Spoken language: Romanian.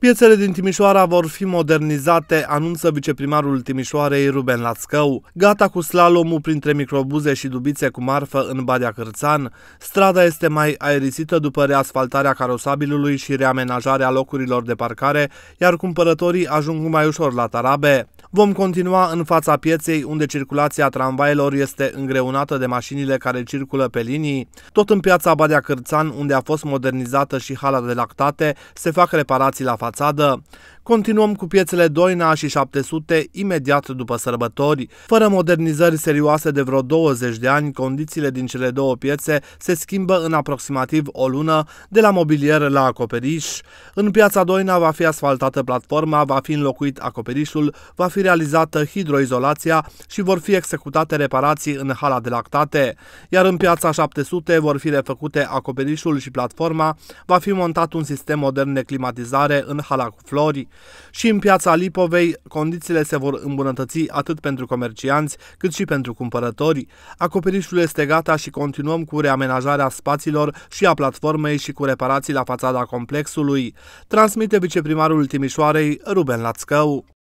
Piețele din Timișoara vor fi modernizate, anunță viceprimarul Timișoarei Ruben Lațcău. Gata cu slalomul printre microbuze și dubițe cu marfă în Badea Cârțan, strada este mai aerisită după reasfaltarea carosabilului și reamenajarea locurilor de parcare, iar cumpărătorii ajung mai ușor la tarabe. Vom continua în fața pieței, unde circulația tramvailor este îngreunată de mașinile care circulă pe linii. Tot în piața Badea Cârțan, unde a fost modernizată și hala de lactate, se fac reparații la față 咋的？Continuăm cu piețele Doina și 700 imediat după sărbători. Fără modernizări serioase de vreo 20 de ani, condițiile din cele două piețe se schimbă în aproximativ o lună, de la mobilier la acoperiș. În piața Doina va fi asfaltată platforma, va fi înlocuit acoperișul, va fi realizată hidroizolația și vor fi executate reparații în hala de lactate. Iar în piața 700 vor fi refăcute acoperișul și platforma, va fi montat un sistem modern de climatizare în hala cu flori. Și în piața Lipovei, condițiile se vor îmbunătăți atât pentru comercianți cât și pentru cumpărători. Acoperișul este gata și continuăm cu reamenajarea spațiilor și a platformei și cu reparații la fațada complexului. Transmite viceprimarul Timișoarei, Ruben Lațcău.